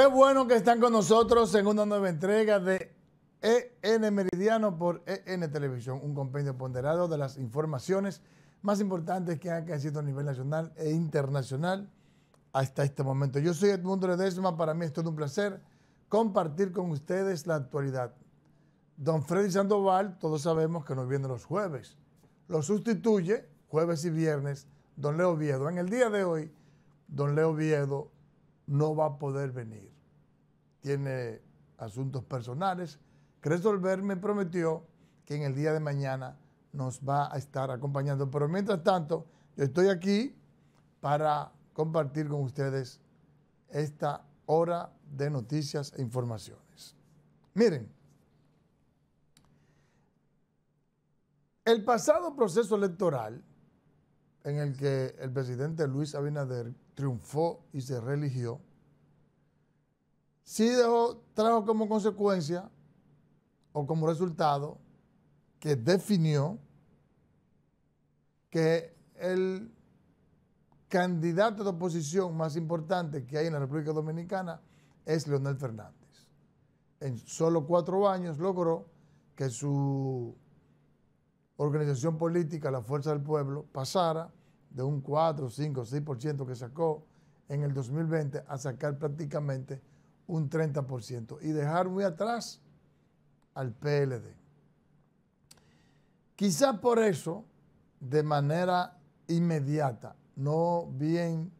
Qué bueno que están con nosotros en una nueva entrega de EN Meridiano por EN Televisión, un compendio ponderado de las informaciones más importantes que han crecido a nivel nacional e internacional hasta este momento. Yo soy Edmundo Redesma, para mí es todo un placer compartir con ustedes la actualidad. Don Freddy Sandoval, todos sabemos que nos viene los jueves, lo sustituye jueves y viernes don Leo Viedo. En el día de hoy, don Leo Viedo no va a poder venir tiene asuntos personales que resolver, me prometió que en el día de mañana nos va a estar acompañando. Pero mientras tanto, yo estoy aquí para compartir con ustedes esta hora de noticias e informaciones. Miren, el pasado proceso electoral en el que el presidente Luis Abinader triunfó y se reeligió, sí dejó, trajo como consecuencia o como resultado que definió que el candidato de oposición más importante que hay en la República Dominicana es Leonel Fernández. En solo cuatro años logró que su organización política, la Fuerza del Pueblo, pasara de un 4, 5, 6% que sacó en el 2020 a sacar prácticamente un 30% y dejar muy atrás al PLD. Quizá por eso, de manera inmediata, no bien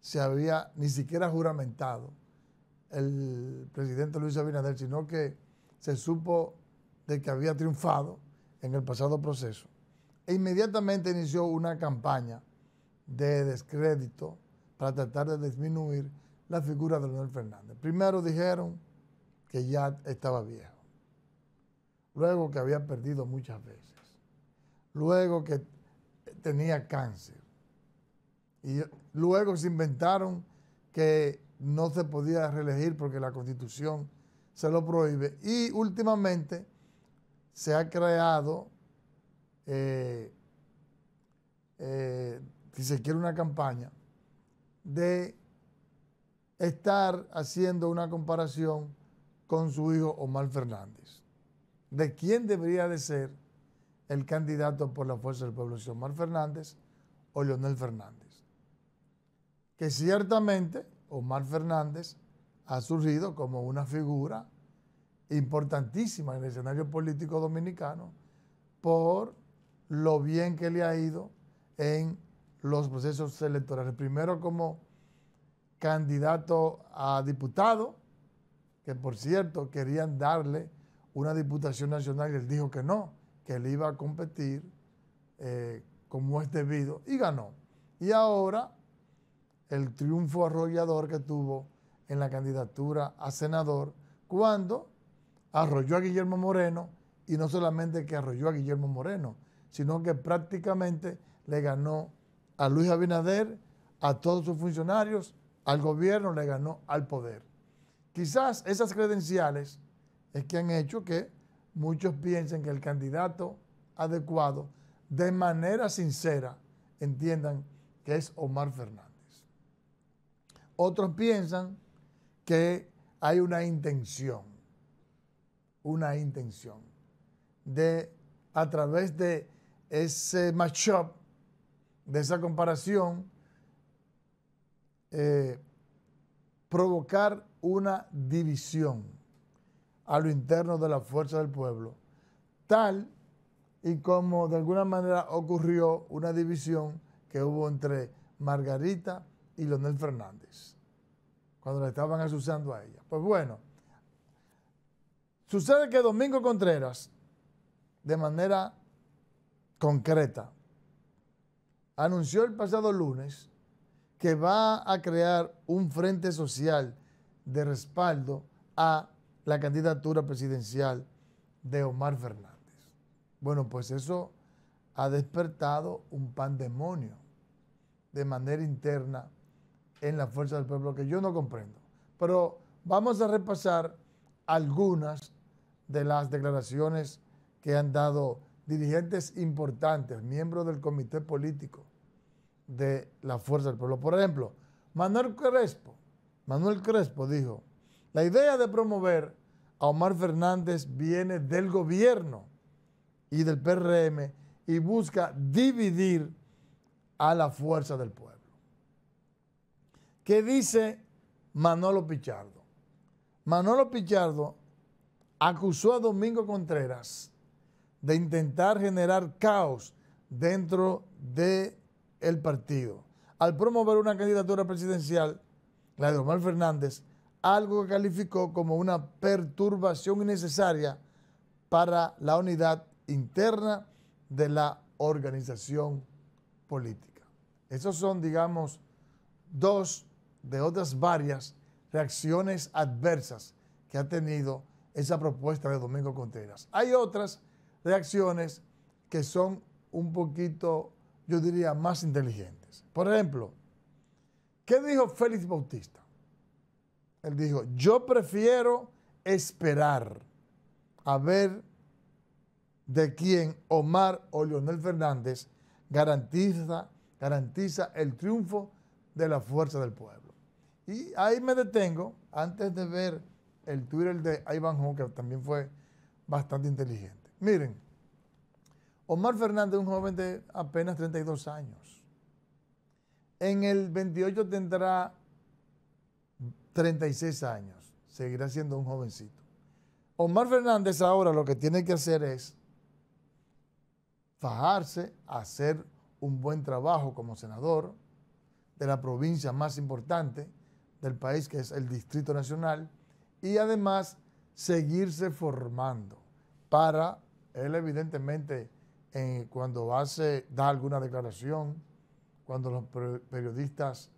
se había ni siquiera juramentado el presidente Luis Abinader, sino que se supo de que había triunfado en el pasado proceso. E inmediatamente inició una campaña de descrédito para tratar de disminuir la figura de Leonel Fernández. Primero dijeron que ya estaba viejo, luego que había perdido muchas veces, luego que tenía cáncer y luego se inventaron que no se podía reelegir porque la constitución se lo prohíbe y últimamente se ha creado eh, eh, si se quiere una campaña de estar haciendo una comparación con su hijo Omar Fernández, de quién debería de ser el candidato por la fuerza del pueblo, Omar Fernández o Leonel Fernández. Que ciertamente Omar Fernández ha surgido como una figura importantísima en el escenario político dominicano por lo bien que le ha ido en los procesos electorales. Primero como candidato a diputado, que por cierto querían darle una diputación nacional y él dijo que no, que él iba a competir eh, como es debido y ganó. Y ahora el triunfo arrollador que tuvo en la candidatura a senador cuando arrolló a Guillermo Moreno y no solamente que arrolló a Guillermo Moreno, sino que prácticamente le ganó a Luis Abinader, a todos sus funcionarios al gobierno le ganó al poder. Quizás esas credenciales es que han hecho que muchos piensen que el candidato adecuado, de manera sincera, entiendan que es Omar Fernández. Otros piensan que hay una intención, una intención de a través de ese matchup, de esa comparación, eh, provocar una división a lo interno de la fuerza del pueblo, tal y como de alguna manera ocurrió una división que hubo entre Margarita y Leonel Fernández, cuando la estaban asociando a ella. Pues bueno, sucede que Domingo Contreras, de manera concreta, anunció el pasado lunes que va a crear un frente social de respaldo a la candidatura presidencial de Omar Fernández. Bueno, pues eso ha despertado un pandemonio de manera interna en la fuerza del pueblo que yo no comprendo. Pero vamos a repasar algunas de las declaraciones que han dado dirigentes importantes, miembros del comité político de la fuerza del pueblo. Por ejemplo, Manuel Crespo, Manuel Crespo dijo, la idea de promover a Omar Fernández viene del gobierno y del PRM y busca dividir a la fuerza del pueblo. ¿Qué dice Manolo Pichardo? Manolo Pichardo acusó a Domingo Contreras de intentar generar caos dentro de el partido. Al promover una candidatura presidencial, la de Omar Fernández, algo que calificó como una perturbación innecesaria para la unidad interna de la organización política. Esos son, digamos, dos de otras varias reacciones adversas que ha tenido esa propuesta de Domingo Contreras. Hay otras reacciones que son un poquito yo diría, más inteligentes. Por ejemplo, ¿qué dijo Félix Bautista? Él dijo, yo prefiero esperar a ver de quién Omar o Leonel Fernández garantiza, garantiza el triunfo de la fuerza del pueblo. Y ahí me detengo antes de ver el Twitter de Ivan Hooker, que también fue bastante inteligente. Miren. Omar Fernández es un joven de apenas 32 años. En el 28 tendrá 36 años. Seguirá siendo un jovencito. Omar Fernández ahora lo que tiene que hacer es fajarse, hacer un buen trabajo como senador de la provincia más importante del país, que es el Distrito Nacional, y además seguirse formando para él evidentemente eh, cuando da alguna declaración, cuando los periodistas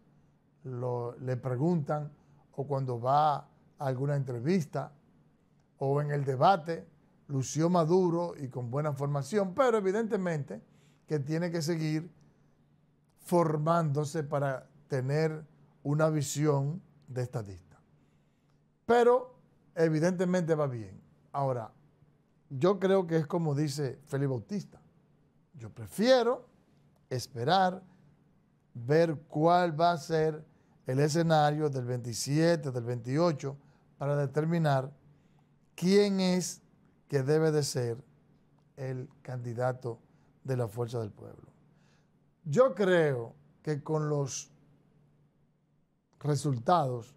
le preguntan o cuando va a alguna entrevista o en el debate, lució maduro y con buena formación, pero evidentemente que tiene que seguir formándose para tener una visión de estadista. Pero evidentemente va bien. Ahora, yo creo que es como dice Felipe Bautista. Yo prefiero esperar, ver cuál va a ser el escenario del 27, del 28, para determinar quién es que debe de ser el candidato de la fuerza del pueblo. Yo creo que con los resultados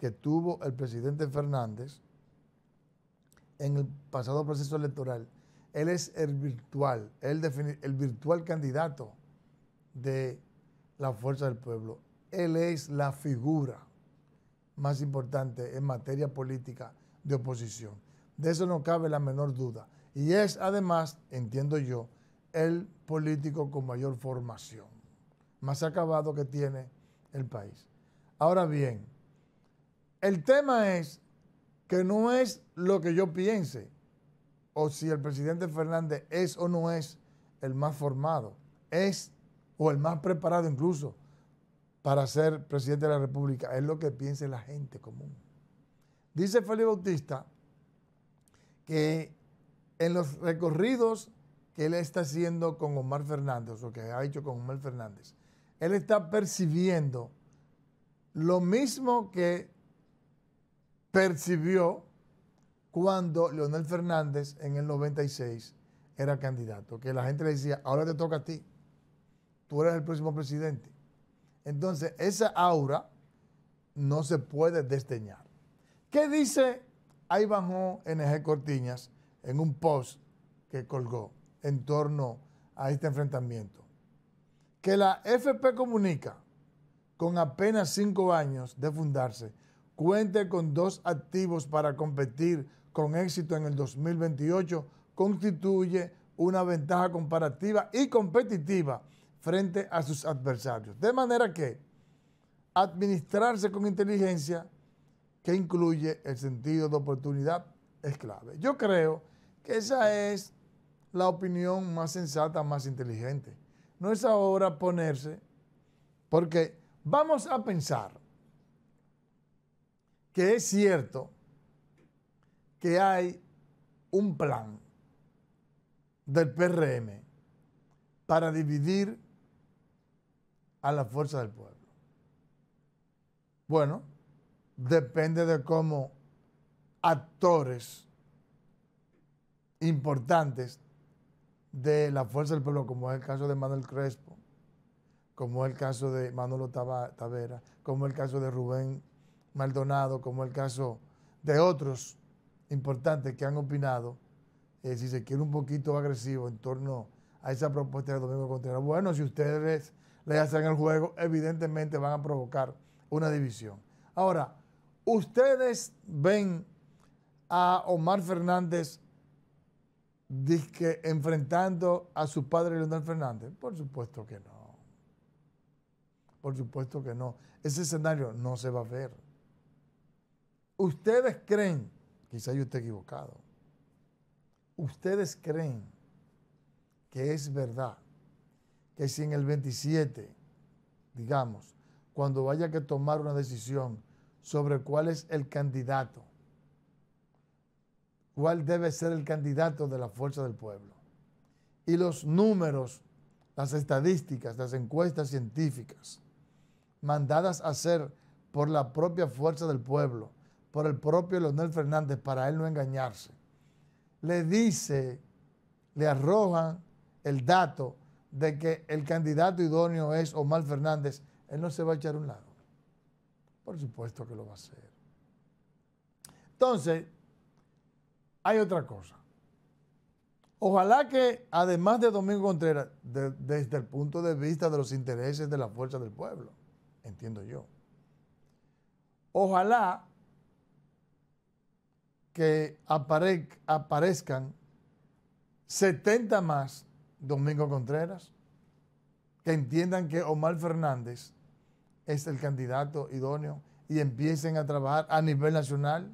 que tuvo el presidente Fernández en el pasado proceso electoral, él es el virtual, el virtual candidato de la fuerza del pueblo. Él es la figura más importante en materia política de oposición. De eso no cabe la menor duda. Y es además, entiendo yo, el político con mayor formación, más acabado que tiene el país. Ahora bien, el tema es que no es lo que yo piense, o si el presidente Fernández es o no es el más formado, es o el más preparado incluso para ser presidente de la República. Es lo que piensa la gente común. Dice Felipe Bautista que en los recorridos que él está haciendo con Omar Fernández, o que ha hecho con Omar Fernández, él está percibiendo lo mismo que percibió cuando Leonel Fernández en el 96 era candidato, que la gente le decía, ahora te toca a ti, tú eres el próximo presidente. Entonces, esa aura no se puede desteñar. ¿Qué dice ahí bajó NG Cortiñas en un post que colgó en torno a este enfrentamiento? Que la FP comunica con apenas cinco años de fundarse, cuente con dos activos para competir con éxito en el 2028 constituye una ventaja comparativa y competitiva frente a sus adversarios. De manera que administrarse con inteligencia, que incluye el sentido de oportunidad, es clave. Yo creo que esa es la opinión más sensata, más inteligente. No es ahora ponerse, porque vamos a pensar que es cierto que hay un plan del PRM para dividir a la fuerza del pueblo. Bueno, depende de cómo actores importantes de la fuerza del pueblo, como es el caso de Manuel Crespo, como es el caso de Manolo Tavera, como es el caso de Rubén Maldonado, como es el caso de otros Importante que han opinado, eh, si se quiere un poquito agresivo en torno a esa propuesta de Domingo Contreras. Bueno, si ustedes le hacen el juego, evidentemente van a provocar una división. Ahora, ustedes ven a Omar Fernández enfrentando a su padre Leonel Fernández? Por supuesto que no. Por supuesto que no. Ese escenario no se va a ver. ¿Ustedes creen Quizá yo esté equivocado. ¿Ustedes creen que es verdad que si en el 27, digamos, cuando vaya que tomar una decisión sobre cuál es el candidato, cuál debe ser el candidato de la fuerza del pueblo, y los números, las estadísticas, las encuestas científicas, mandadas a hacer por la propia fuerza del pueblo, por el propio Leonel Fernández para él no engañarse. Le dice, le arrojan el dato de que el candidato idóneo es Omar Fernández, él no se va a echar un lado. Por supuesto que lo va a hacer. Entonces, hay otra cosa. Ojalá que, además de Domingo Contreras, desde el punto de vista de los intereses de la fuerza del pueblo, entiendo yo, ojalá que aparezcan 70 más Domingo Contreras, que entiendan que Omar Fernández es el candidato idóneo y empiecen a trabajar a nivel nacional,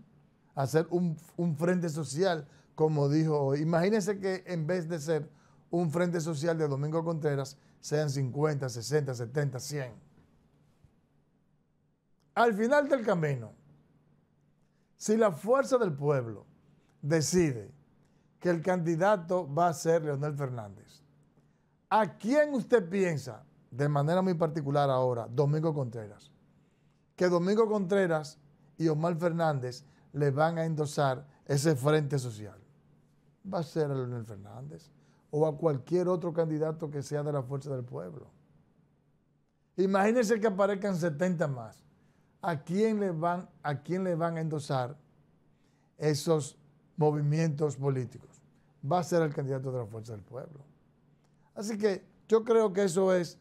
a hacer un, un frente social, como dijo hoy. Imagínense que en vez de ser un frente social de Domingo Contreras, sean 50, 60, 70, 100. Al final del camino, si la fuerza del pueblo decide que el candidato va a ser Leonel Fernández, ¿a quién usted piensa, de manera muy particular ahora, Domingo Contreras? Que Domingo Contreras y Omar Fernández le van a endosar ese frente social. Va a ser a Leonel Fernández o a cualquier otro candidato que sea de la fuerza del pueblo. Imagínense que aparezcan 70 más a quién le van a quién van a endosar esos movimientos políticos. Va a ser el candidato de la fuerza del pueblo. Así que yo creo que eso es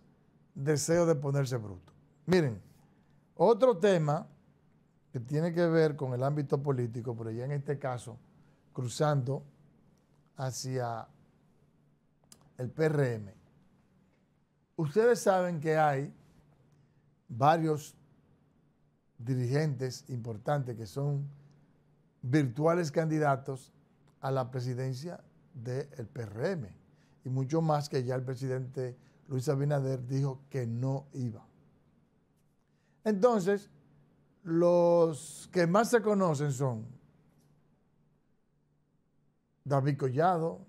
deseo de ponerse bruto. Miren, otro tema que tiene que ver con el ámbito político, pero ya en este caso cruzando hacia el PRM. Ustedes saben que hay varios dirigentes importantes que son virtuales candidatos a la presidencia del PRM y mucho más que ya el presidente Luis Abinader dijo que no iba. Entonces, los que más se conocen son David Collado,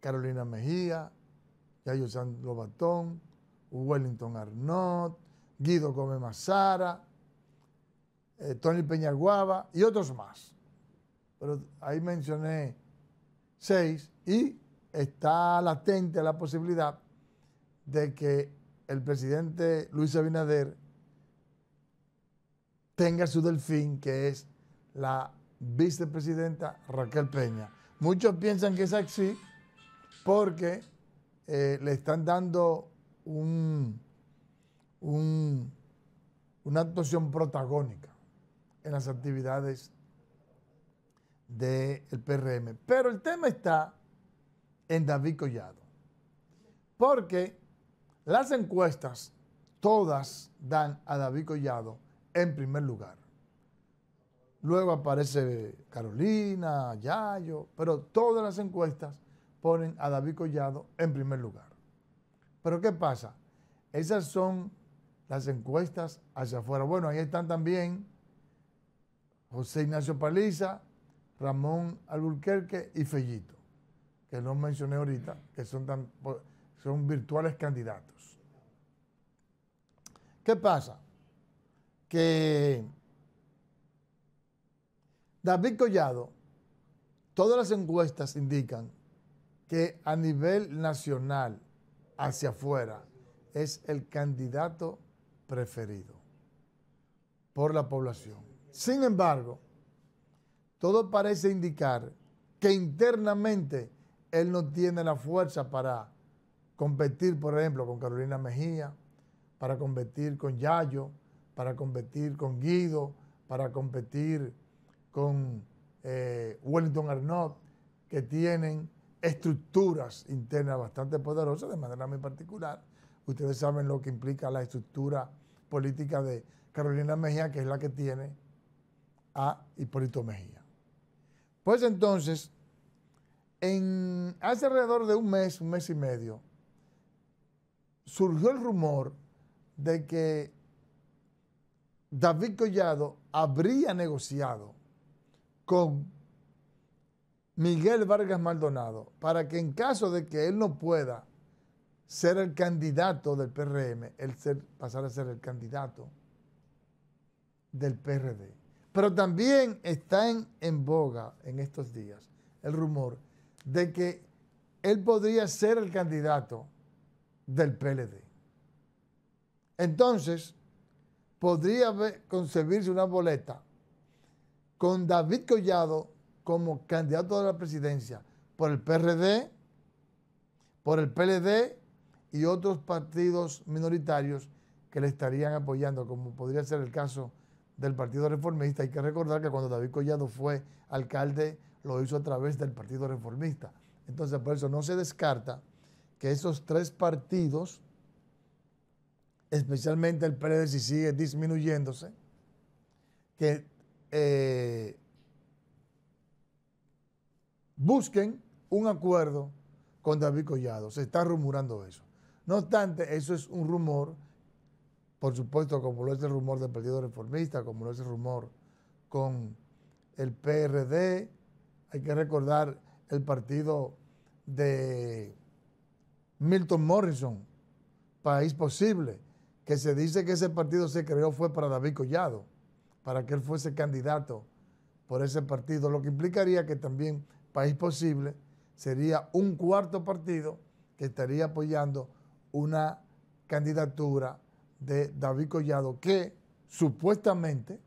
Carolina Mejía, Yayo San Lobatón, Wellington Arnott, Guido Gómez Mazara, eh, Tony Peña Peñaguaba y otros más. Pero ahí mencioné seis y está latente la posibilidad de que el presidente Luis Abinader tenga su delfín, que es la vicepresidenta Raquel Peña. Muchos piensan que es así porque eh, le están dando una actuación protagónica en las actividades del PRM. Pero el tema está en David Collado. Porque las encuestas, todas dan a David Collado en primer lugar. Luego aparece Carolina, Yayo, pero todas las encuestas ponen a David Collado en primer lugar. Pero ¿qué pasa? Esas son las encuestas hacia afuera. Bueno, ahí están también José Ignacio Paliza, Ramón Alburquerque y Fellito, que no mencioné ahorita, que son, tan, son virtuales candidatos. ¿Qué pasa? Que David Collado, todas las encuestas indican que a nivel nacional, hacia afuera, es el candidato preferido por la población. Sin embargo, todo parece indicar que internamente él no tiene la fuerza para competir, por ejemplo, con Carolina Mejía, para competir con Yayo, para competir con Guido, para competir con eh, Wellington Arnott, que tienen estructuras internas bastante poderosas, de manera muy particular. Ustedes saben lo que implica la estructura política de Carolina Mejía, que es la que tiene a Hipólito Mejía. Pues entonces, en, hace alrededor de un mes, un mes y medio, surgió el rumor de que David Collado habría negociado con Miguel Vargas Maldonado para que en caso de que él no pueda ser el candidato del PRM, él pasara pasar a ser el candidato del PRD. Pero también está en, boga en estos días el rumor de que él podría ser el candidato del PLD. Entonces, podría concebirse una boleta con David Collado como candidato a la presidencia por el PRD, por el PLD y otros partidos minoritarios que le estarían apoyando, como podría ser el caso del Partido Reformista. Hay que recordar que cuando David Collado fue alcalde, lo hizo a través del Partido Reformista. Entonces, por eso no se descarta que esos tres partidos, especialmente el PLD, si sigue disminuyéndose, que eh, busquen un acuerdo con David Collado. Se está rumorando eso. No obstante, eso es un rumor por supuesto, como lo es el rumor del Partido Reformista, como lo es el rumor con el PRD, hay que recordar el partido de Milton Morrison, País Posible, que se dice que ese partido se creó fue para David Collado, para que él fuese candidato por ese partido, lo que implicaría que también País Posible sería un cuarto partido que estaría apoyando una candidatura de David Collado, que supuestamente,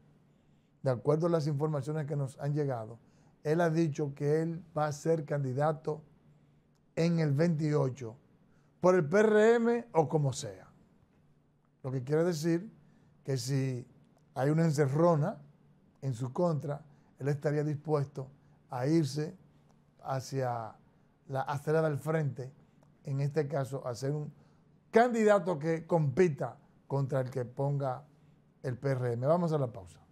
de acuerdo a las informaciones que nos han llegado, él ha dicho que él va a ser candidato en el 28 por el PRM o como sea. Lo que quiere decir que si hay una encerrona en su contra, él estaría dispuesto a irse hacia la acera del frente, en este caso, a ser un candidato que compita contra el que ponga el PRM. Vamos a la pausa.